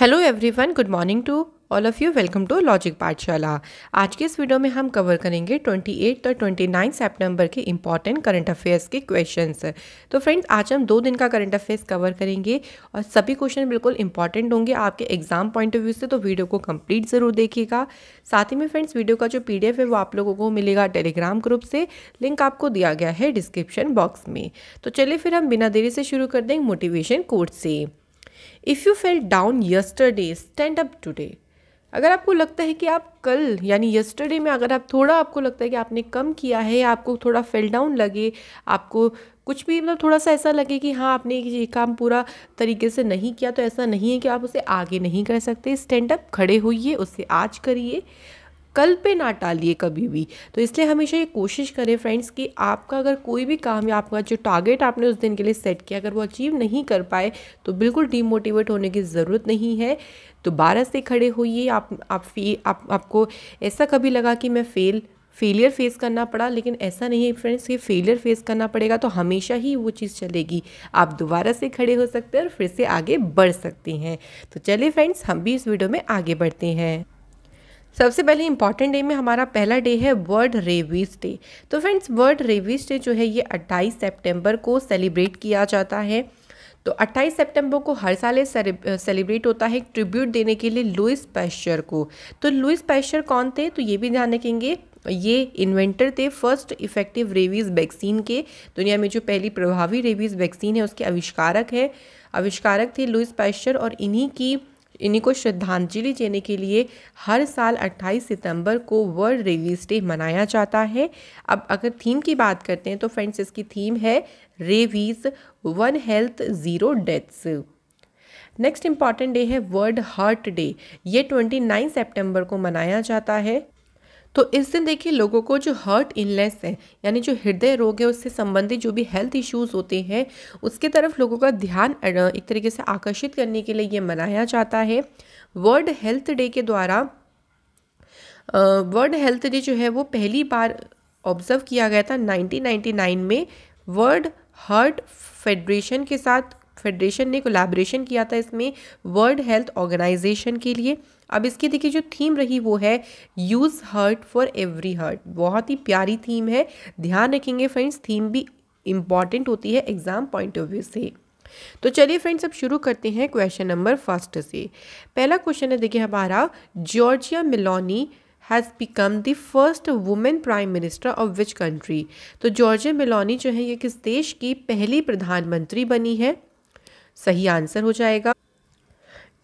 Hello everyone good morning to all of you welcome to logic Pathshala आज के इस video में हम कवर करेंगे 28 और 29 सितंबर के इंपॉर्टेंट करंट अफेयर्स के क्वेश्चंस तो फ्रेंड्स आज हम दो दिन का करंट अफेयर्स कवर करेंगे और सभी क्वेश्चन बिल्कुल इंपॉर्टेंट होंगे आपके एग्जाम पॉइंट ऑफ व्यू से तो वीडियो को कम्प्लीट ज़रूर देखिएगा साथ ही में फ्रेंड्स वीडियो का जो पी है वो आप लोगों को मिलेगा टेलीग्राम ग्रुप से लिंक आपको दिया गया है डिस्क्रिप्शन बॉक्स में तो चलिए फिर हम बिना देरी से शुरू कर देंगे मोटिवेशन कोर्स से if you fell down yesterday stand up today अगर आपको लगता है कि आप कल यानी यस्टरडे में अगर आप थोड़ा आपको लगता है कि आपने कम किया है आपको थोड़ा फेल डाउन लगे आपको कुछ भी मतलब थोड़ा सा ऐसा लगे कि हाँ आपने ये काम पूरा तरीके से नहीं किया तो ऐसा नहीं है कि आप उसे आगे नहीं कर सकते स्टैंड अप खड़े होइए उसे आज करिए कल पे ना टालिए कभी भी तो इसलिए हमेशा ये कोशिश करें फ्रेंड्स कि आपका अगर कोई भी काम या आपका जो टारगेट आपने उस दिन के लिए सेट किया अगर वो अचीव नहीं कर पाए तो बिल्कुल डीमोटिवेट होने की ज़रूरत नहीं है दोबारा तो से खड़े होइए आप आप फे आप, आपको ऐसा कभी लगा कि मैं फ़ेल फेलियर फेस करना पड़ा लेकिन ऐसा नहीं है फ्रेंड्स कि फेलियर फेस करना पड़ेगा तो हमेशा ही वो चीज़ चलेगी आप दोबारा से खड़े हो सकते हैं और फिर से आगे बढ़ सकते हैं तो चलिए फ्रेंड्स हम भी इस वीडियो में आगे बढ़ते हैं सबसे पहले इंपॉर्टेंट डे में हमारा पहला डे है वर्ल्ड रेवीज डे तो फ्रेंड्स वर्ल्ड रेवीज डे जो है ये 28 सितंबर को सेलिब्रेट किया जाता है तो 28 सितंबर को हर साल सेलिब्रेट होता है ट्रिब्यूट देने के लिए लुइस पैशर को तो लुइस पैशर कौन थे तो ये भी ध्यान रखेंगे ये इन्वेंटर थे फर्स्ट इफेक्टिव रेवीज वैक्सीन के दुनिया में जो पहली प्रभावी रेवीज वैक्सीन है उसके आविष्कारक है आविष्कारक थे लुइस पैशर और इन्हीं की इन्हीं को श्रद्धांजलि देने के लिए हर साल 28 सितंबर को वर्ल्ड रेवीज डे मनाया जाता है अब अगर थीम की बात करते हैं तो फ्रेंड्स इसकी थीम है rabies one health zero deaths next important day है वर्ल्ड हार्ट डे ये 29 सितंबर को मनाया जाता है तो इस दिन देखिए लोगों को जो हर्ट इनलेस है यानी जो हृदय रोग है उससे संबंधित जो भी हेल्थ इश्यूज होते हैं उसके तरफ लोगों का ध्यान एक तरीके से आकर्षित करने के लिए ये मनाया जाता है वर्ल्ड हेल्थ डे के द्वारा वर्ल्ड हेल्थ डे जो है वो पहली बार ऑब्जर्व किया गया था 1999 में वर्ल्ड हार्ट फेडरेशन के साथ फेडरेशन ने कोलैबोरेशन किया था इसमें वर्ल्ड हेल्थ ऑर्गेनाइजेशन के लिए अब इसकी देखिए जो थीम रही वो है use heart for every heart बहुत ही प्यारी थीम है ध्यान रखेंगे फ्रेंड्स थीम भी इम्पॉर्टेंट होती है एग्ज़ाम पॉइंट ऑफ व्यू से तो चलिए फ्रेंड्स अब शुरू करते हैं क्वेश्चन नंबर फर्स्ट से पहला क्वेश्चन है देखिए हमारा Giorgia Meloni has become the first women prime minister of which country तो जॉर्जिया मिलोनी जो है ये किस देश की पहली प्रधानमंत्री बनी है सही आंसर हो जाएगा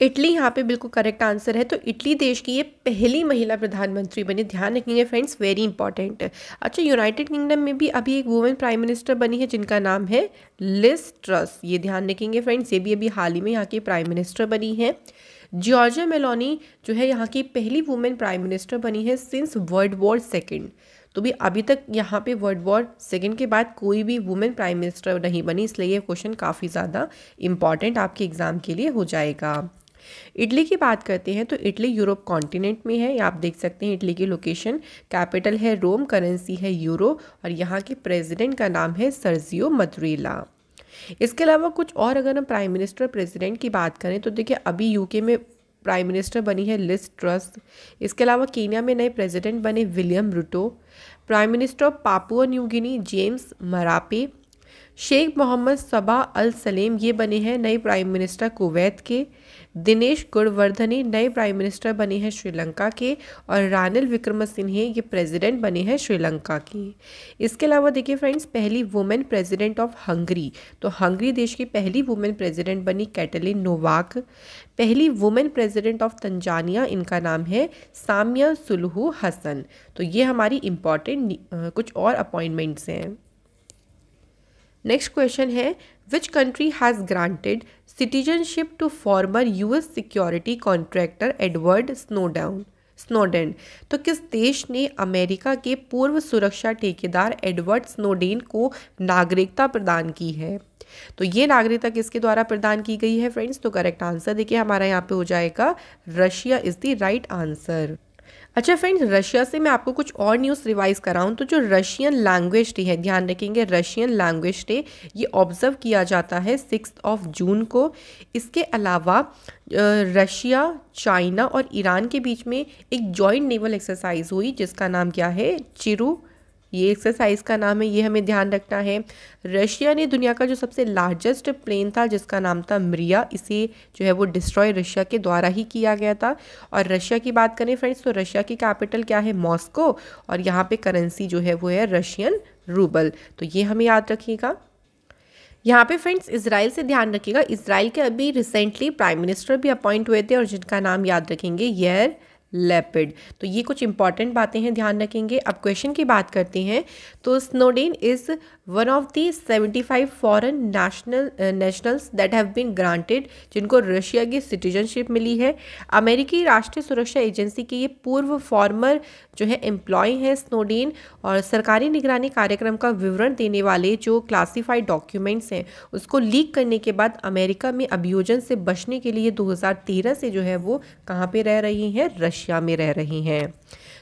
इटली यहाँ पे बिल्कुल करेक्ट आंसर है तो इटली देश की ये पहली महिला प्रधानमंत्री बनी ध्यान रखेंगे फ्रेंड्स वेरी इंपॉर्टेंट अच्छा यूनाइटेड किंगडम में भी अभी एक वुमेन प्राइम मिनिस्टर बनी है जिनका नाम है लिस ट्रस ये ध्यान रखेंगे फ्रेंड्स ये भी अभी हाल ही में यहाँ की प्राइम मिनिस्टर बनी है जॉर्जिया मेलोनी जो है यहाँ की पहली वुमेन प्राइम मिनिस्टर बनी है सिंस वर्ल्ड वॉर सेकेंड तो भी अभी तक यहाँ पे वर्ल्ड वॉर सेकेंड के बाद कोई भी वुमेन प्राइम मिनिस्टर नहीं बनी इसलिए ये क्वेश्चन काफ़ी ज़्यादा इंपॉर्टेंट आपके एग्ज़ाम के लिए हो जाएगा इटली की बात करते हैं तो इटली यूरोप कॉन्टिनेंट में है आप देख सकते हैं इटली की लोकेशन कैपिटल है रोम करेंसी है यूरो और यहाँ के प्रेजिडेंट का नाम है सर्जियो मद्रीला इसके अलावा कुछ और अगर हम प्राइम मिनिस्टर प्रेसिडेंट की बात करें तो देखिए अभी यूके में प्राइम मिनिस्टर बनी है लिस ट्रस्ट इसके अलावा केनिया में नए प्रेसिडेंट बने William Ruto prime minister of Papua New Guinea James Marape Sheikh Mohammed Sabah Al Salem ये बने हैं नए प्राइम मिनिस्टर कुवैत के दिनेश गुणवर्धने नए प्राइम मिनिस्टर बने हैं श्रीलंका के और रानिल विक्रम सिन्हे ये प्रेसिडेंट बने हैं श्रीलंका के इसके अलावा देखिए फ्रेंड्स पहली वुमेन प्रेसिडेंट ऑफ हंगरी तो हंगरी देश की पहली वुमेन प्रेसिडेंट बनी कैटलिन नोवाक पहली वुमेन प्रेसिडेंट ऑफ तंजानिया इनका नाम है सामिया सुलहू हसन तो ये हमारी इम्पॉर्टेंट कुछ और अपॉइंटमेंट्स हैं नेक्स्ट क्वेश्चन है which country has granted citizenship to former US security contractor Edward Snowden? Snowden तो किस देश ने अमेरिका के पूर्व सुरक्षा ठेकेदार एडवर्ड स्नोडेन को नागरिकता प्रदान की है तो ये नागरिकता किसके द्वारा प्रदान की गई है फ्रेंड्स तो करेक्ट आंसर देखिए हमारा यहाँ पे हो जाएगा Russia is the right answer अच्छा फ्रेंड्स रशिया से मैं आपको कुछ और न्यूज़ रिवाइज कराऊँ तो जो रशियन लैंग्वेज डे है ध्यान रखेंगे रशियन लैंग्वेज डे ये ऑब्जर्व किया जाता है सिक्स ऑफ जून को इसके अलावा रशिया चाइना और ईरान के बीच में एक जॉइंट नेवल एक्सरसाइज हुई जिसका नाम क्या है चिरू ये एक्सरसाइज का नाम है ये हमें ध्यान रखना है रशिया ने दुनिया का जो सबसे लार्जेस्ट प्लेन था जिसका नाम था मरिया इसे जो है वो डिस्ट्रॉय रशिया के द्वारा ही किया गया था और रशिया की बात करें फ्रेंड्स तो रशिया की कैपिटल क्या है मॉस्को और यहाँ पे करेंसी जो है वो है रशियन रूबल तो ये हमें याद रखिएगा यहाँ पे फ्रेंड्स इसराइल से ध्यान रखिएगा इसराइल के अभी रिसेंटली प्राइम मिनिस्टर भी अपॉइंट हुए थे और जिनका नाम याद रखेंगे यर लेपिड तो ये कुछ इंपॉर्टेंट बातें हैं ध्यान रखेंगे अब क्वेश्चन की बात करते हैं तो Snowden is one of the seventy five foreign national nationals that have been granted जिनको रशिया की सिटीजनशिप मिली है अमेरिकी राष्ट्रीय सुरक्षा एजेंसी के ये पूर्व फॉर्मर जो है एम्प्लॉय हैं स्नोडेन और सरकारी निगरानी कार्यक्रम का विवरण देने वाले जो क्लासिफाइड डॉक्यूमेंट्स हैं उसको लीक करने के बाद अमेरिका में अभियोजन से बचने के लिए दो से जो है वो कहाँ पर रह रही हैं रशिया रशिया में रह रही हैं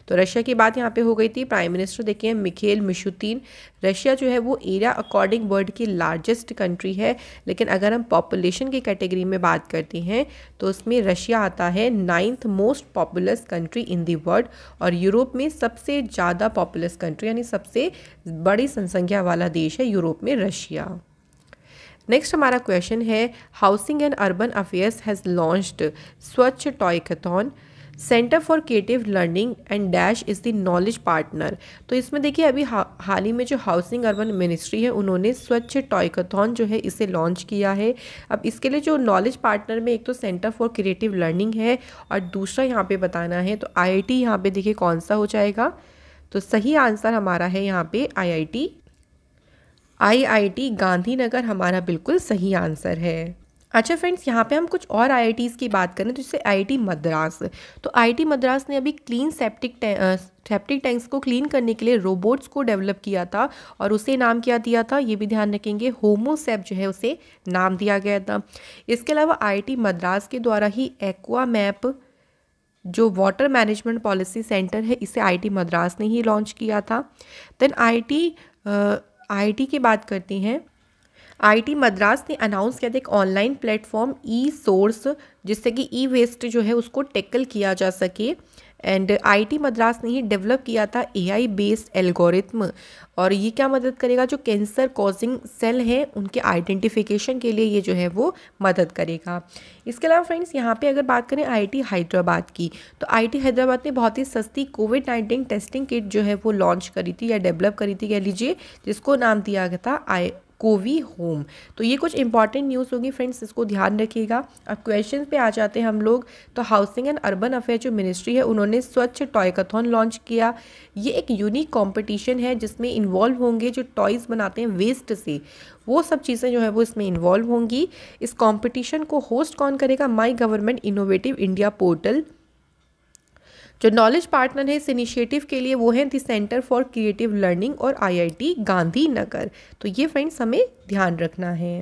तो रशिया की बात यहाँ पे हो गई थी प्राइम मिनिस्टर देखिए मिखेल मिशुतीन रशिया जो है वो एरिया अकॉर्डिंग वर्ल्ड की लार्जेस्ट कंट्री है लेकिन अगर हम पॉपुलेशन की कैटेगरी में बात करते हैं तो उसमें रशिया आता है ninth most populous country in the world और यूरोप में सबसे ज़्यादा पॉपुलस कंट्री यानी सबसे बड़ी जनसंख्या वाला देश है यूरोप में रशिया नेक्स्ट हमारा क्वेश्चन है housing and urban affairs has launched Swachh Toycathon centre for creative learning and dash is the knowledge partner तो इसमें देखिए अभी हा, हाल ही में जो हाउसिंग अर्बन मिनिस्ट्री है उन्होंने स्वच्छ टॉयकथॉन जो है इसे लॉन्च किया है अब इसके लिए जो नॉलेज पार्टनर में एक तो सेंटर फॉर क्रिएटिव लर्निंग है और दूसरा यहाँ पे बताना है तो आई आई टी यहाँ पर देखिए कौन सा हो जाएगा तो सही आंसर हमारा है यहाँ पे आई टी गांधीनगर हमारा बिल्कुल सही आंसर है अच्छा फ्रेंड्स यहाँ पे हम कुछ और आई की बात करें तो जैसे आई मद्रास तो आई मद्रास ने अभी क्लीन सेप्टिक सेप्टिक टैंक्स को क्लीन करने के लिए रोबोट्स को डेवलप किया था और उसे नाम क्या दिया था ये भी ध्यान रखेंगे होमोसेप जो है उसे नाम दिया गया था इसके अलावा आई मद्रास के द्वारा ही एक्वा मैप जो वाटर मैनेजमेंट पॉलिसी सेंटर है इसे आई मद्रास ने ही लॉन्च किया था देन आई आई की बात करती हैं आईटी मद्रास ने अनाउंस किया था एक ऑनलाइन प्लेटफॉर्म ई सोर्स जिससे कि ई वेस्ट जो है उसको टैकल किया जा सके एंड आईटी मद्रास ने ही डेवलप किया था एआई बेस्ड एल्गोरिथम और ये क्या मदद करेगा जो कैंसर कॉजिंग सेल हैं उनके आइडेंटिफिकेशन के लिए ये जो है वो मदद करेगा इसके अलावा फ्रेंड्स यहाँ पे अगर बात करें आईटी हैदराबाद की तो आईटी हैदराबाद ने बहुत ही सस्ती कोविड नाइन्टीन टेस्टिंग किट जो है वो लॉन्च करी थी या डेवलप करी थी कह लीजिए जिसको नाम दिया गया था आई कोवी होम तो ये कुछ इंपॉर्टेंट न्यूज़ होगी फ्रेंड्स इसको ध्यान रखिएगा अब क्वेश्चन पे आ जाते हैं हम लोग तो हाउसिंग एंड अर्बन अफेयर जो मिनिस्ट्री है उन्होंने स्वच्छ टॉयकथॉन लॉन्च किया ये एक यूनिक कॉम्पिटिशन है जिसमें इन्वॉल्व होंगे जो टॉयज़ बनाते हैं वेस्ट से वो सब चीज़ें जो है वो इसमें इन्वॉल्व होंगी इस कॉम्पिटिशन को होस्ट कौन करेगा my government innovative India portal जो नॉलेज पार्टनर है इस इनिशिएटिव के लिए वो है the centre for creative learning और आईआईटी गांधीनगर तो ये फ्रेंड्स हमें ध्यान रखना है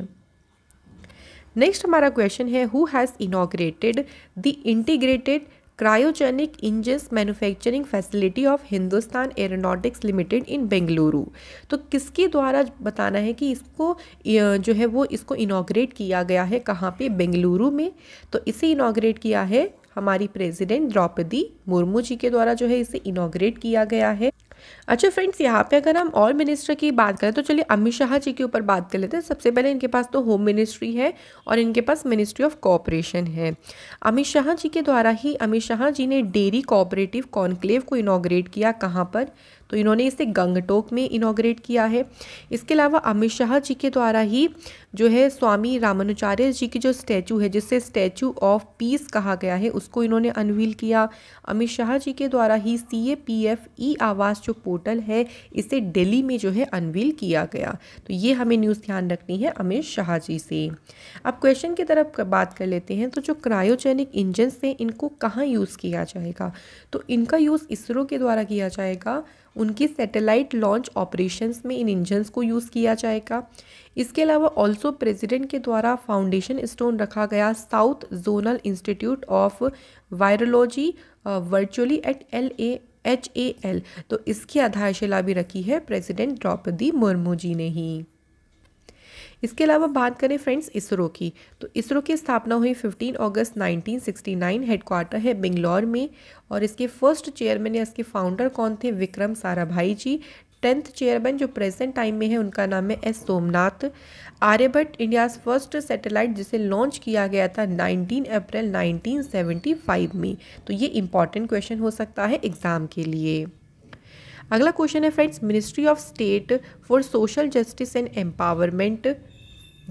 नेक्स्ट हमारा क्वेश्चन है who has inaugurated the integrated cryogenic engine manufacturing facility of Hindustan aeronautics limited in Bengaluru तो किसके द्वारा बताना है कि इसको जो है वो इसको इनाग्रेट किया गया है कहाँ पे बेंगलुरु में तो इसे इनाग्रेट किया है हमारी प्रेसिडेंट द्रौपदी मुर्मू जी के द्वारा जो है इसे इनोग्रेट किया गया है अच्छा फ्रेंड्स यहाँ पे अगर हम और मिनिस्टर की बात करें तो चलिए अमित शाह जी के ऊपर बात कर लेते हैं सबसे पहले इनके पास तो होम मिनिस्ट्री है और इनके पास मिनिस्ट्री ऑफ कॉपरेशन है अमित शाह जी के द्वारा ही अमित शाह जी ने डेयरी कॉपरेटिव कॉन्क्लेव को इनोग्रेट किया कहाँ पर तो इन्होंने इसे गंगटोक में इनाग्रेट किया है इसके अलावा अमित शाह जी के द्वारा ही जो है स्वामी रामानुचार्य जी की जो स्टैचू है जिसे स्टैचू ऑफ पीस कहा गया है उसको इन्होंने अनवील किया अमित शाह जी के द्वारा ही सी ए पी एफ ई आवास जो पोर्टल है इसे दिल्ली में जो है अनवील किया गया तो ये हमें न्यूज़ ध्यान रखनी है अमित शाह जी से अब क्वेश्चन की तरफ बात कर लेते हैं तो जो क्रायोजेनिक इंजन्स हैं इनको कहाँ यूज़ किया जाएगा तो इनका यूज़ इसरो के द्वारा किया जाएगा उनकी सैटेलाइट लॉन्च ऑपरेशंस में इन इंजन्स को यूज़ किया जाएगा इसके अलावा ऑल्सो प्रेसिडेंट के द्वारा फाउंडेशन स्टोन रखा गया south zonal institute of virology virtually at L A H A L तो इसकी आधारशिला भी रखी है प्रेसिडेंट द्रौपदी मुर्मू जी ने ही इसके अलावा बात करें फ्रेंड्स इसरो की तो इसरो की स्थापना हुई 15 अगस्त 1969 हेडक्वार्टर है बेंगलोर में और इसके फर्स्ट चेयरमैन या इसके फाउंडर कौन थे विक्रम साराभाई जी टेंथ चेयरमैन जो प्रेजेंट टाइम में है उनका नाम है S Somnath Aryabhatta India's first satellite जिसे लॉन्च किया गया था 19 अप्रैल 1975 में तो ये इम्पॉर्टेंट क्वेश्चन हो सकता है एग्ज़ाम के लिए अगला क्वेश्चन है friends ministry of state for social justice and empowerment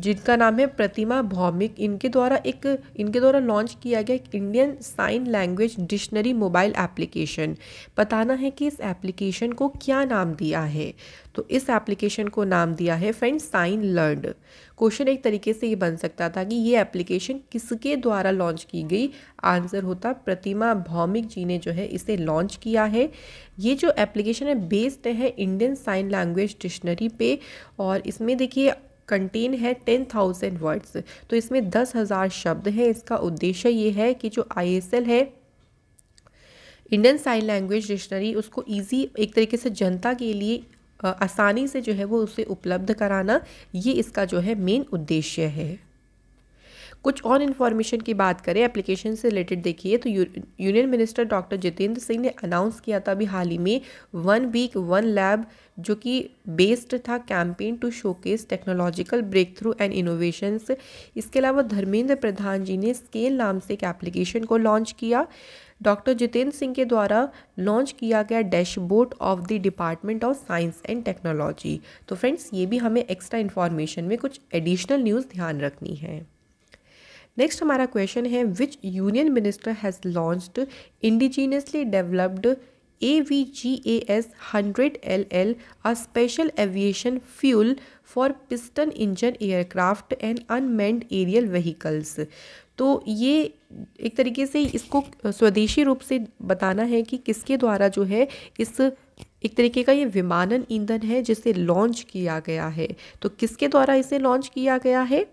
जिनका नाम है प्रतिमा भौमिक इनके द्वारा एक इनके द्वारा लॉन्च किया गया एक Indian sign language dictionary mobile application बताना है कि इस एप्लीकेशन को क्या नाम दिया है तो इस एप्लीकेशन को नाम दिया है फ्रेंड साइन लर्न क्वेश्चन एक तरीके से ये बन सकता था कि ये एप्लीकेशन किसके द्वारा लॉन्च की गई आंसर होता प्रतिमा भौमिक जी ने जो है इसे लॉन्च किया है ये जो एप्लीकेशन है बेस्ड है इंडियन साइन लैंग्वेज डिक्शनरी पे और इसमें देखिए कंटेन है टेन थाउजेंड वर्ड्स तो इसमें दस हज़ार शब्द हैं इसका उद्देश्य ये है कि जो आई है इंडियन साइन लैंग्वेज डिक्शनरी उसको ईजी एक तरीके से जनता के लिए आसानी से जो है वो उसे उपलब्ध कराना ये इसका जो है मेन उद्देश्य है कुछ और इन्फॉर्मेशन की बात करें एप्लीकेशन से रिलेटेड देखिए तो union minister doctor Jitendra Singh ने अनाउंस किया था अभी हाल ही में वन वीक वन लैब जो कि बेस्ड था campaign to showcase technological breakthrough and innovations इसके अलावा धर्मेंद्र प्रधान जी ने स्केल नाम से एक एप्लीकेशन को लॉन्च किया डॉक्टर जितेंद्र सिंह के द्वारा लॉन्च किया गया dashboard of the department of science and technology तो फ्रेंड्स ये भी हमें एक्स्ट्रा इन्फॉर्मेशन में कुछ एडिशनल न्यूज़ ध्यान रखनी है नेक्स्ट हमारा क्वेश्चन है which union minister has launched indigenously developed A V G A S hundred L L a special aviation fuel for piston engine aircraft and unmanned aerial vehicles तो ये एक तरीके से इसको स्वदेशी रूप से बताना है कि किसके द्वारा जो है इस एक तरीके का ये विमानन ईंधन है जिसे लॉन्च किया गया है तो किसके द्वारा इसे लॉन्च किया गया है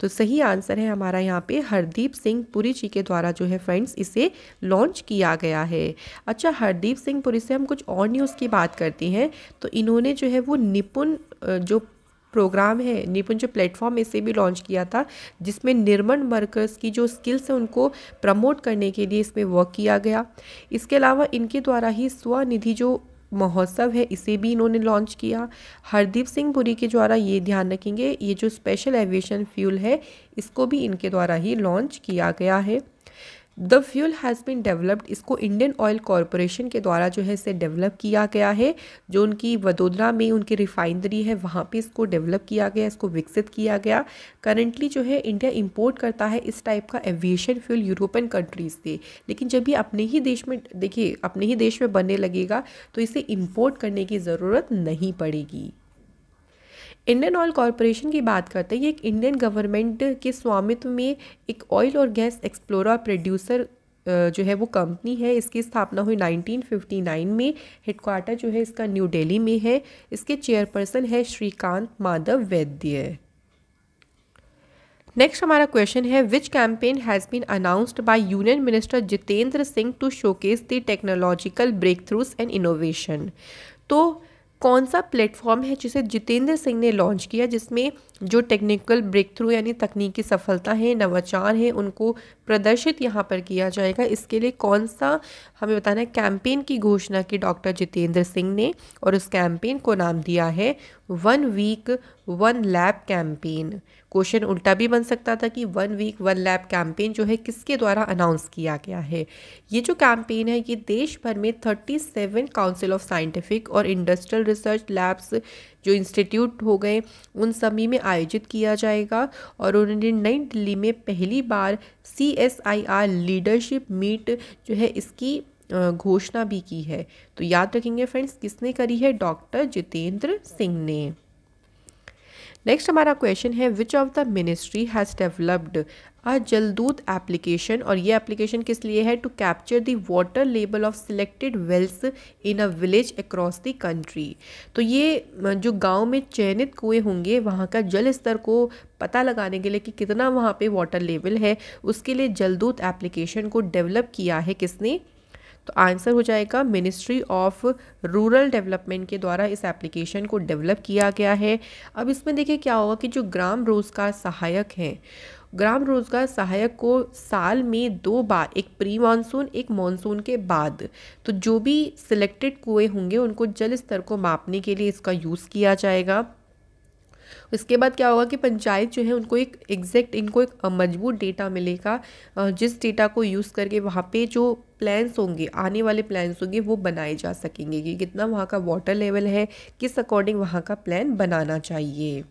तो सही आंसर है हमारा यहाँ पे हरदीप सिंह पुरी जी के द्वारा जो है फ्रेंड्स इसे लॉन्च किया गया है अच्छा हरदीप सिंह पुरी से हम कुछ और न्यूज़ की बात करते हैं तो इन्होंने जो है वो निपुण जो प्रोग्राम है निपुण जो प्लेटफॉर्म इसे भी लॉन्च किया था जिसमें निर्मण वर्कर्स की जो स्किल्स हैं उनको प्रमोट करने के लिए इसमें वर्क किया गया इसके अलावा इनके द्वारा ही स्वनिधि जो महोत्सव है इसे भी इन्होंने लॉन्च किया हरदीप सिंह पुरी के द्वारा ये ध्यान रखेंगे ये जो स्पेशल एविएशन फ्यूल है इसको भी इनके द्वारा ही लॉन्च किया गया है the fuel has been developed इसको इंडियन ऑयल कॉरपोरेशन के द्वारा जो है इसे डेवलप किया गया है जो उनकी वडोदरा में उनकी रिफाइनरी है वहाँ पे इसको डेवलप किया गया इसको विकसित किया गया करंटली जो है इंडिया इंपोर्ट करता है इस टाइप का एविएशन फ्यूल यूरोपियन कंट्रीज़ से लेकिन जब ये अपने ही देश में देखिए अपने ही देश में बनने लगेगा तो इसे इम्पोर्ट करने की ज़रूरत नहीं पड़ेगी इंडियन ऑयल कॉरपोरेशन की बात करते हैं ये एक इंडियन गवर्नमेंट के स्वामित्व में एक ऑयल और गैस एक्सप्लोरर प्रोड्यूसर जो है वो कंपनी है इसकी स्थापना हुई 1959 में हेडक्वार्टर जो है इसका न्यू दिल्ली में है इसके चेयरपर्सन है श्रीकांत माधव वैद्य नेक्स्ट हमारा क्वेश्चन है which campaign has been announced by union minister Jitendra Singh to showcase the technological breakthroughs and innovation तो कौन सा प्लेटफॉर्म है जिसे जितेंद्र सिंह ने लॉन्च किया जिसमें जो टेक्निकल ब्रेक थ्रू यानी तकनीकी सफलता है नवाचार है उनको प्रदर्शित यहाँ पर किया जाएगा इसके लिए कौन सा हमें बताना है कैंपेन की घोषणा की डॉक्टर जितेंद्र सिंह ने और उस कैंपेन को नाम दिया है one week one lab campaign question उल्टा भी बन सकता था कि one week one lab campaign जो है किसके द्वारा अनाउंस किया गया है ये जो कैंपेन है ये देश भर में thirty seven council of scientific और इंडस्ट्रियल रिसर्च लैब्स जो इंस्टीट्यूट हो गए उन सभी में आयोजित किया जाएगा और उन्होंने नई दिल्ली में पहली बार C S I R leadership meet जो है इसकी घोषणा भी की है तो याद रखेंगे फ्रेंड्स किसने करी है डॉक्टर जितेंद्र सिंह ने नेक्स्ट हमारा क्वेश्चन है which of the ministry has developed a Jaldoot application और ये एप्लीकेशन किस लिए है टू कैप्चर दी वाटर लेबल of selected wells in a village across the country तो ये जो गांव में चयनित कुएँ होंगे वहाँ का जल स्तर को पता लगाने के लिए कि कितना वहाँ पे वाटर लेवल है उसके लिए जलदूत एप्लीकेशन को डेवलप किया है किसने तो आंसर हो जाएगा मिनिस्ट्री ऑफ रूरल डेवलपमेंट के द्वारा इस एप्लीकेशन को डेवलप किया गया है अब इसमें देखिए क्या होगा कि जो ग्राम रोज़गार सहायक हैं ग्राम रोजगार सहायक को साल में दो बार एक प्री मानसून एक मानसून के बाद तो जो भी सिलेक्टेड कुएँ होंगे उनको जल स्तर को मापने के लिए इसका यूज़ किया जाएगा उसके बाद क्या होगा कि पंचायत जो है उनको एक एग्जैक्ट इनको एक मजबूत डेटा मिलेगा जिस डेटा को यूज़ करके वहाँ पे जो प्लान्स होंगे आने वाले प्लान्स होंगे वो बनाए जा सकेंगे कि कितना वहाँ का वाटर लेवल है किस अकॉर्डिंग वहाँ का प्लान बनाना चाहिए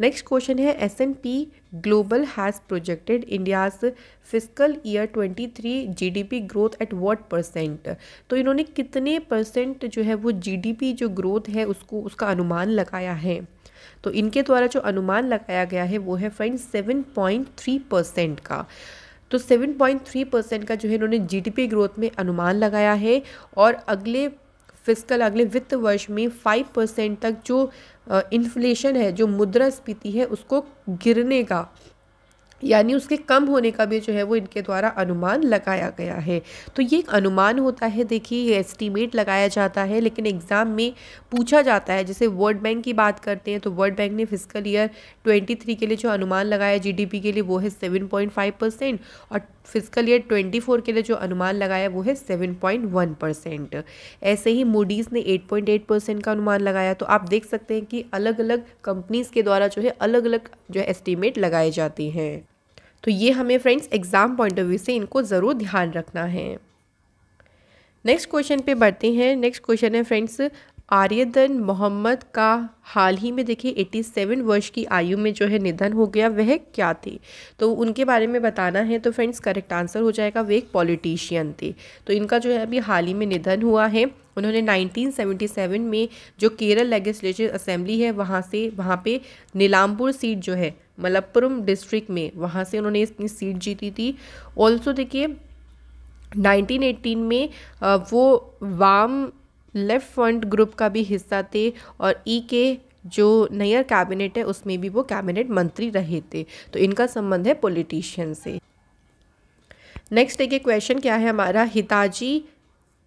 नेक्स्ट क्वेश्चन है S and P global has projected India's fiscal year twenty three G D P growth at what percent तो इन्होंने कितने परसेंट जो है वो जी डी पी जो ग्रोथ है उसको उसका अनुमान लगाया है तो इनके द्वारा जो अनुमान लगाया गया है वो है friend seven point three percent का तो सेवन पॉइंट थ्री परसेंट का जो है इन्होंने जीडीपी ग्रोथ में अनुमान लगाया है और अगले फिजिकल अगले वित्त वर्ष में फाइव परसेंट तक जो इन्फ्लेशन है जो मुद्रास्फीति है उसको गिरने का यानी उसके कम होने का भी जो है वो इनके द्वारा अनुमान लगाया गया है तो ये एक अनुमान होता है देखिए ये एस्टीमेट लगाया जाता है लेकिन एग्ज़ाम में पूछा जाता है जैसे वर्ल्ड बैंक की बात करते हैं तो वर्ल्ड बैंक ने फिजिकल ईयर 23 के लिए जो अनुमान लगाया जीडीपी के लिए वो है सेवन परसेंट और फिजिकल ईयर ट्वेंटी के लिए जो अनुमान लगाया वो है सेवन परसेंट ऐसे ही मूडीज़ ने एट परसेंट का अनुमान लगाया तो आप देख सकते हैं कि अलग अलग कंपनीज़ के द्वारा जो है अलग अलग जो एस्टीमेट लगाए जाते हैं तो ये हमें friends exam point of view से इनको ज़रूर ध्यान रखना है नेक्स्ट क्वेश्चन पे बढ़ते हैं नेक्स्ट क्वेश्चन है फ्रेंड्स आर्यदन मोहम्मद का हाल ही में देखिए 87 वर्ष की आयु में जो है निधन हो गया वह क्या थे तो उनके बारे में बताना है तो फ्रेंड्स करेक्ट आंसर हो जाएगा वे एक पॉलिटिशियन थे तो इनका जो है अभी हाल ही में निधन हुआ है उन्होंने 1977 में जो केरल लेजिस्लेटिव असेंबली है वहाँ से वहाँ पे नीलामपुर सीट जो है मलप्पुरम डिस्ट्रिक्ट में वहाँ से उन्होंने अपनी सीट जीती थी ऑल्सो देखिए 1918 में वो वाम लेफ्ट फ्रंट ग्रुप का भी हिस्सा थे और ई e के जो नयर कैबिनेट है उसमें भी वो कैबिनेट मंत्री रहे थे तो इनका संबंध है पॉलिटिशियन से नेक्स्ट देखिए क्वेश्चन क्या है हमारा Hitachi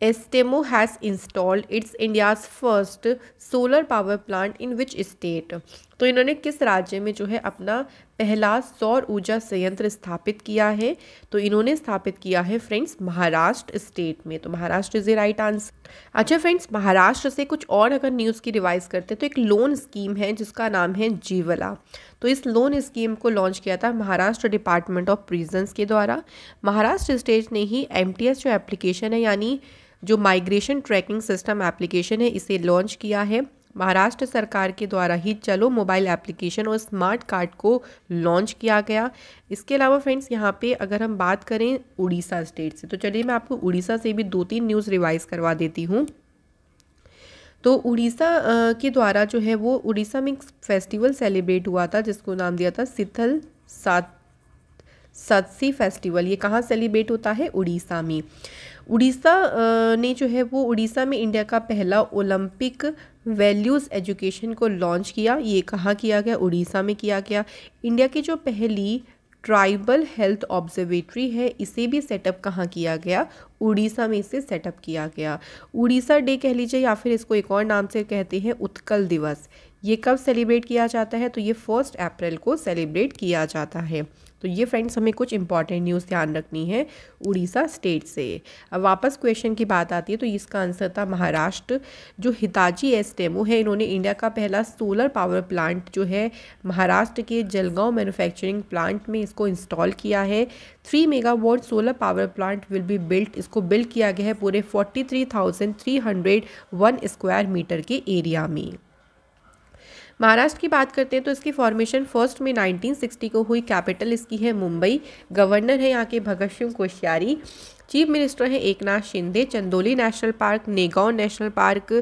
Astemo has installed its India's first solar power plant in which state तो इन्होंने किस राज्य में जो है अपना पहला सौर ऊर्जा संयंत्र स्थापित किया है तो इन्होंने स्थापित किया है फ्रेंड्स महाराष्ट्र स्टेट में तो Maharashtra is a right answer अच्छा फ्रेंड्स महाराष्ट्र से कुछ और अगर न्यूज़ की रिवाइज करते तो एक लोन स्कीम है जिसका नाम है जीवला तो इस लोन स्कीम को लॉन्च किया था महाराष्ट्र डिपार्टमेंट ऑफ प्रिजन्स के द्वारा महाराष्ट्र स्टेट ने ही एम जो एप्लीकेशन है यानी जो माइग्रेशन ट्रैकिंग सिस्टम एप्लीकेशन है इसे लॉन्च किया है महाराष्ट्र सरकार के द्वारा ही चलो मोबाइल एप्लीकेशन और स्मार्ट कार्ड को लॉन्च किया गया इसके अलावा फ्रेंड्स यहाँ पे अगर हम बात करें उड़ीसा स्टेट से तो चलिए मैं आपको उड़ीसा से भी दो तीन न्यूज़ रिवाइज़ करवा देती हूँ तो उड़ीसा के द्वारा जो है वो उड़ीसा में एक फेस्टिवल सेलिब्रेट हुआ था जिसको नाम दिया था सिथल सात सत्सी फेस्टिवल ये कहाँ सेलिब्रेट होता है उड़ीसा में उड़ीसा ने जो है वो उड़ीसा में इंडिया का पहला ओलंपिक वैल्यूज़ एजुकेशन को लॉन्च किया ये कहाँ किया गया उड़ीसा में किया गया इंडिया की जो पहली ट्राइबल हेल्थ ऑब्जर्वेटरी है इसे भी सेटअप कहाँ किया गया उड़ीसा में इसे सेटअप किया गया उड़ीसा डे कह लीजिए या फिर इसको एक और नाम से कहते हैं उत्कल दिवस ये कब सेलिब्रेट किया जाता है तो ये फर्स्ट अप्रैल को सेलिब्रेट किया जाता है तो ये फ्रेंड्स हमें कुछ इंपॉर्टेंट न्यूज़ ध्यान रखनी है उड़ीसा स्टेट से अब वापस क्वेश्चन की बात आती है तो इसका आंसर था महाराष्ट्र जो हिताची एस डेमो है इन्होंने इंडिया का पहला सोलर पावर प्लांट जो है महाराष्ट्र के जलगांव मैन्युफैक्चरिंग प्लांट में इसको इंस्टॉल किया है three megawatt solar power plant will be built इसको बिल्ड किया गया है पूरे forty three thousand three hundred one square metre के एरिया में महाराष्ट्र की बात करते हैं तो इसकी फॉर्मेशन फर्स्ट में 1960 को हुई कैपिटल इसकी है मुंबई गवर्नर है यहाँ के भगत सिंह कोश्यारी चीफ मिनिस्टर हैं Eknath Shinde Chandoli national park Negaon national park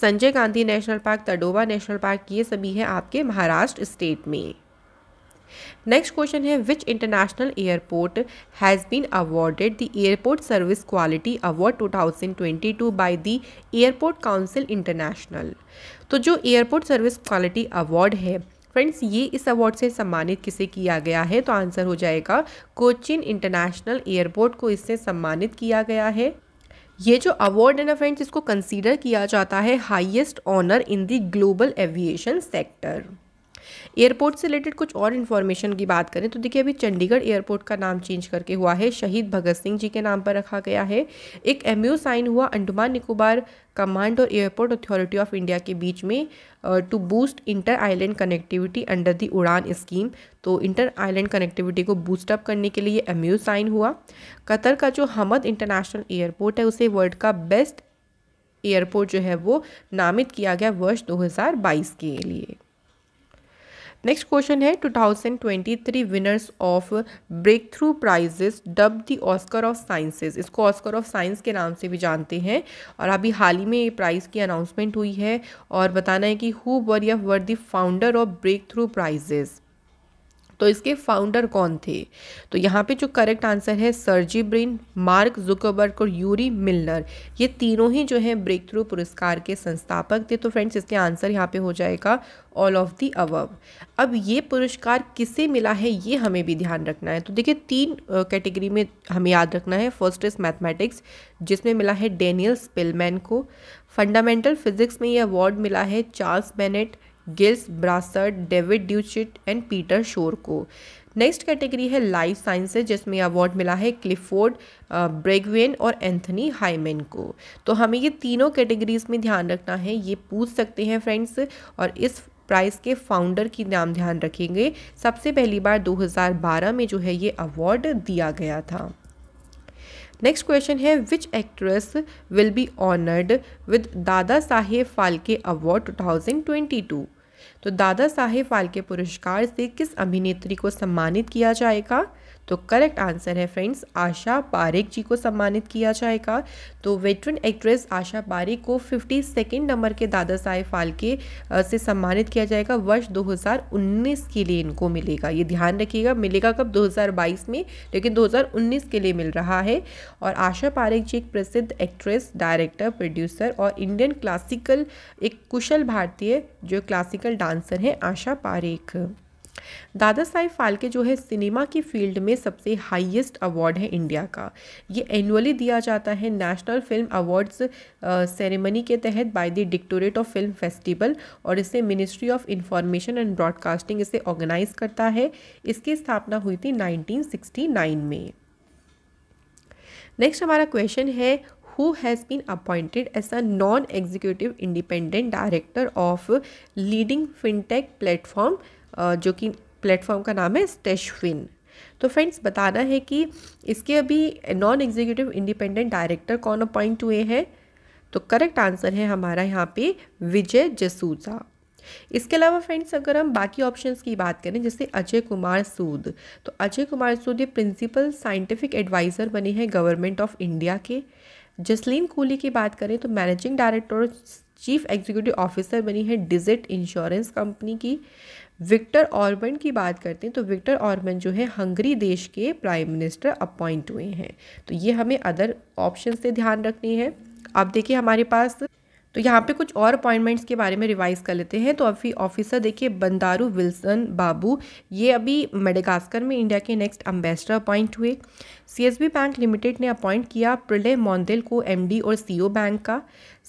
Sanjay Gandhi national park Tadoba national park ये सभी हैं आपके महाराष्ट्र स्टेट में नेक्स्ट क्वेश्चन है which international airport has been awarded the airport service quality award 2022 by the airport council international तो जो एयरपोर्ट सर्विस क्वालिटी अवार्ड है friends ये इस अवार्ड से सम्मानित किसे किया गया है तो आंसर हो जाएगा कोचिन इंटरनेशनल एयरपोर्ट को इससे सम्मानित किया गया है ये जो अवार्ड है ना फ्रेंड्स इसको कंसीडर किया जाता है highest honour in the global aviation sector airport से रिलेटेड कुछ और इन्फॉर्मेशन की बात करें तो देखिए अभी चंडीगढ़ एयरपोर्ट का नाम चेंज करके हुआ है शहीद भगत सिंह जी के नाम पर रखा गया है एक एम साइन हुआ अंडमान निकोबार कमांड और एयरपोर्ट अथॉरिटी ऑफ इंडिया के बीच में to boost inter island connectivity under the Udan scheme तो इंटर आइलैंड कनेक्टिविटी को बूस्टअप करने के लिए एम साइन हुआ कतर का जो हमद इंटरनेशनल एयरपोर्ट है उसे वर्ल्ड का बेस्ट एयरपोर्ट जो है वो नामित किया गया वर्ष 2022 के लिए नेक्स्ट क्वेश्चन है 2023 winners of breakthrough prizes dubbed the Oscar of sciences इसको ऑस्कर ऑफ साइंस के नाम से भी जानते हैं और अभी हाल ही में ये प्राइज़ की अनाउंसमेंट हुई है और बताना है कि हु वर या were the founder of breakthrough prizes तो इसके फाउंडर कौन थे तो यहाँ पे जो करेक्ट आंसर है सर्जी ब्रिन मार्क जुकरबर्ग और यूरी मिलनर ये तीनों ही जो है ब्रेक थ्रू पुरस्कार के संस्थापक थे तो फ्रेंड्स इसके आंसर यहाँ पे हो जाएगा ऑल ऑफ दी अवब अब ये पुरस्कार किसे मिला है ये हमें भी ध्यान रखना है तो देखिए तीन कैटेगरी में हमें याद रखना है फर्स्ट इज मैथमेटिक्स जिसमें मिला है डेनियल स्पिलमैन को फंडामेंटल फिजिक्स में ये अवार्ड मिला है Charles Bennett Gilles Brassard David Deutsch and Peter Shor को नेक्स्ट कैटेगरी है लाइफ साइंसेज जिसमें अवार्ड मिला है क्लिफोर्ड ब्रेगवेन और एंथनी हाईमेन को तो हमें ये तीनों कैटेगरीज में ध्यान रखना है ये पूछ सकते हैं फ्रेंड्स और इस प्राइस के फाउंडर की नाम ध्यान रखेंगे सबसे पहली बार 2012 में जो है ये अवार्ड दिया गया था नेक्स्ट क्वेश्चन है which actress will be honoured with Dadasaheb Phalke award 2022 तो दादा साहेब फाल्के पुरस्कार से किस अभिनेत्री को सम्मानित किया जाएगा तो करेक्ट आंसर है फ्रेंड्स आशा पारेख जी को सम्मानित किया जाएगा तो वेटरन एक्ट्रेस आशा पारेख को फिफ्टी सेकेंड नंबर के दादा साहेब फालके से सम्मानित किया जाएगा वर्ष 2019 के लिए इनको मिलेगा ये ध्यान रखिएगा मिलेगा कब 2022 में लेकिन 2019 के लिए मिल रहा है और आशा पारेख जी एक प्रसिद्ध एक्ट्रेस डायरेक्टर प्रोड्यूसर और इंडियन क्लासिकल एक कुशल भारतीय जो क्लासिकल डांसर हैं आशा पारेख दादा साहेब फाल्के जो है सिनेमा की फील्ड में सबसे हाईएस्ट अवार्ड है इंडिया का ये एनुअली दिया जाता है नेशनल फिल्म अवार्ड्स सेरेमनी के तहत by the directorate of film festival और इसे ministry of information and broadcasting इसे ऑर्गेनाइज करता है इसकी स्थापना हुई थी नाइनटीन में नेक्स्ट हमारा क्वेश्चन है who has been appointed as a non executive independent director of leading fintech platform जो कि प्लेटफॉर्म का नाम है स्टेशविन तो फ्रेंड्स बताना है कि इसके अभी नॉन एग्जीक्यूटिव इंडिपेंडेंट डायरेक्टर कौन अपॉइंट हुए हैं तो करेक्ट आंसर है हमारा यहाँ पे विजय जसूजा इसके अलावा फ्रेंड्स अगर हम बाकी ऑप्शंस की बात करें जैसे अजय कुमार सूद तो अजय कुमार सूद ये प्रिंसिपल साइंटिफिक एडवाइज़र बने हैं गवर्नमेंट ऑफ इंडिया के जसलीन कोहली की बात करें तो managing director chief executive officer बनी है डिजिट इंश्योरेंस कंपनी की विक्टर ऑर्बन की बात करते हैं तो विक्टर ऑर्बन जो है हंगरी देश के प्राइम मिनिस्टर अपॉइंट हुए हैं तो ये हमें अदर ऑप्शन से ध्यान रखनी है अब देखिए हमारे पास तो यहाँ पे कुछ और अपॉइंटमेंट्स के बारे में रिवाइज कर लेते हैं तो अभी ऑफिसर देखिए बंदारू विल्सन बाबू ये अभी मेडागास्कर में इंडिया के नेक्स्ट अम्बेसडर अपॉइंट हुए सी बैंक लिमिटेड ने अपॉइंट किया प्रलय मोंदेल को एमडी और सीईओ बैंक का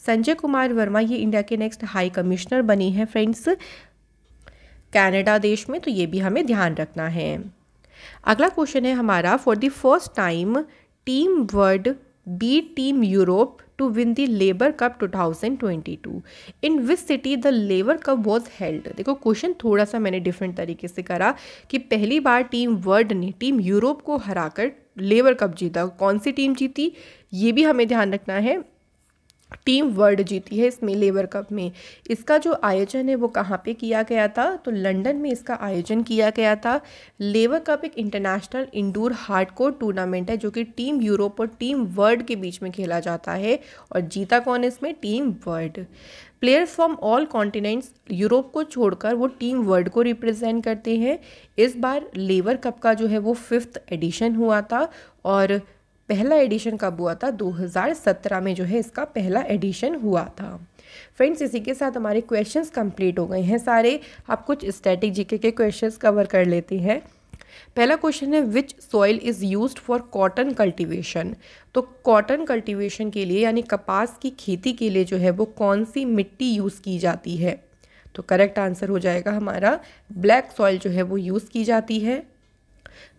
संजय कुमार वर्मा ये इंडिया के नेक्स्ट हाई कमिश्नर बने हैं फ्रेंड्स कैनेडा देश में तो ये भी हमें ध्यान रखना है अगला क्वेश्चन है हमारा for the first time team world beat team Europe to win the लेबर cup 2022 in which city the लेबर कप वॉज हेल्ड देखो क्वेश्चन थोड़ा सा मैंने डिफरेंट तरीके से करा कि पहली बार टीम वर्ल्ड ने टीम यूरोप को हराकर लेबर कप जीता कौन सी टीम जीती ये भी हमें ध्यान रखना है टीम वर्ल्ड जीती है इसमें लेबर कप में इसका जो आयोजन है वो कहाँ पे किया गया था तो लंदन में इसका आयोजन किया गया था लेबर कप एक international indoor hard court tournament है जो कि टीम यूरोप और टीम वर्ल्ड के बीच में खेला जाता है और जीता कौन है इसमें team world players from all continents Europe को छोड़कर वो टीम वर्ल्ड को रिप्रेजेंट करते हैं इस बार लेबर कप का जो है वो फिफ्थ एडिशन हुआ था और पहला एडिशन कब हुआ था 2017 में जो है इसका पहला एडिशन हुआ था फ्रेंड्स इसी के साथ हमारे क्वेश्चंस कंप्लीट हो गए हैं सारे आप कुछ स्टैटिक जीके के क्वेश्चंस कवर कर लेते हैं पहला क्वेश्चन है which soil is use for cotton cultivation तो कॉटन कल्टीवेशन के लिए यानी कपास की खेती के लिए जो है वो कौन सी मिट्टी यूज़ की जाती है तो करेक्ट आंसर हो जाएगा हमारा ब्लैक सॉइल जो है वो यूज़ की जाती है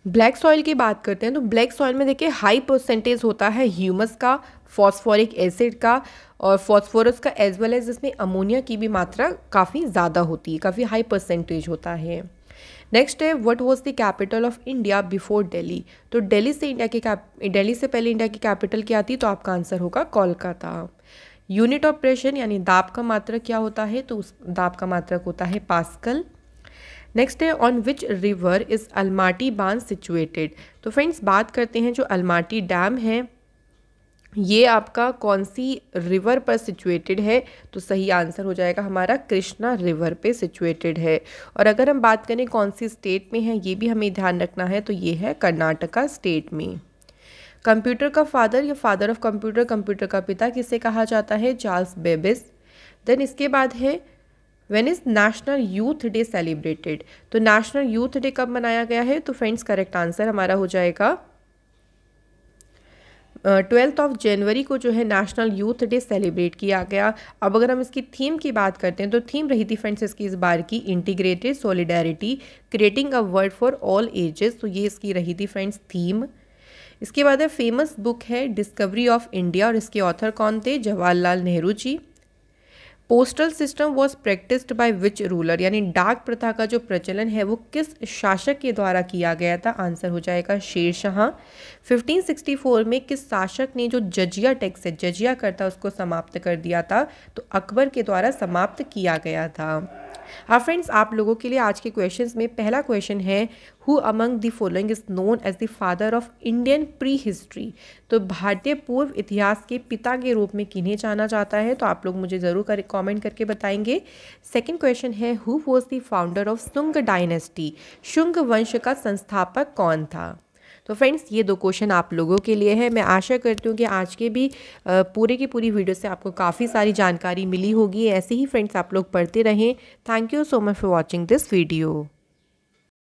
ब्लैक सॉइल की बात करते हैं तो ब्लैक सॉइल में देखिए हाई परसेंटेज होता है ह्यूमस का फॉस्फोरिक एसिड का और फॉस्फोरस का एज वेल एज इसमें अमोनिया की भी मात्रा काफ़ी ज़्यादा होती है काफ़ी हाई परसेंटेज होता है नेक्स्ट है what was the capital of India before Delhi तो दिल्ली से इंडिया की दिल्ली से पहले इंडिया की कैपिटल क्या थी तो आपका आंसर होगा कोलकाता यूनिट ऑफ प्रेशर यानी दाब का मात्रक क्या होता है तो उस दाब का मात्रक होता है पास्कल नेक्स्ट है on which river is Almatti बांध सिचुएटेड तो फ्रेंड्स बात करते हैं जो अल्माटी डैम है ये आपका कौन सी रिवर पर सिचुएटेड है तो सही आंसर हो जाएगा हमारा कृष्णा रिवर पे सिचुएटेड है और अगर हम बात करें कौन सी स्टेट में है ये भी हमें ध्यान रखना है तो ये है कर्नाटका स्टेट में कंप्यूटर का फादर या फादर ऑफ कंप्यूटर कंप्यूटर का पिता किसे कहा जाता है चार्ल्स बेबिस देन इसके बाद है when is national youth day celebrated तो नेशनल यूथ डे कब मनाया गया है तो फ्रेंड्स करेक्ट आंसर हमारा हो जाएगा ट्वेल्थ ऑफ जनवरी को जो है नेशनल यूथ डे सेलिब्रेट किया गया अब अगर हम इसकी थीम की बात करते हैं तो थीम रही थी फ्रेंड्स इसकी इस बार की integrated solidarity creating a world for all ages तो ये इसकी रही थी फ्रेंड्स थीम इसके बाद फेमस बुक है डिस्कवरी ऑफ इंडिया और इसके ऑथर कौन थे Jawaharlal Nehru ji postal system was practised by which ruler यानी डाक प्रथा का जो प्रचलन है वो किस शासक के द्वारा किया गया था आंसर हो जाएगा शेरशाह 1564 में किस शासक ने जो जजिया टैक्स है जजिया करता उसको समाप्त कर दिया था तो अकबर के द्वारा समाप्त किया गया था हाँ फ्रेंड्स आप लोगों के लिए आज के क्वेश्चंस में पहला क्वेश्चन है who among the following is known as the father of Indian prehistory तो भारतीय पूर्व इतिहास के पिता के रूप में किन्हें जाना जाता है तो आप लोग मुझे ज़रूर कर, कॉमेंट करके बताएंगे सेकेंड क्वेश्चन है who was the founder of Shunga dynasty Shunga वंश का संस्थापक कौन था तो फ्रेंड्स ये दो क्वेश्चन आप लोगों के लिए है मैं आशा करती हूँ कि आज के भी पूरे की पूरी वीडियो से आपको काफ़ी सारी जानकारी मिली होगी ऐसे ही फ्रेंड्स आप लोग पढ़ते रहें thank you so much for watching this video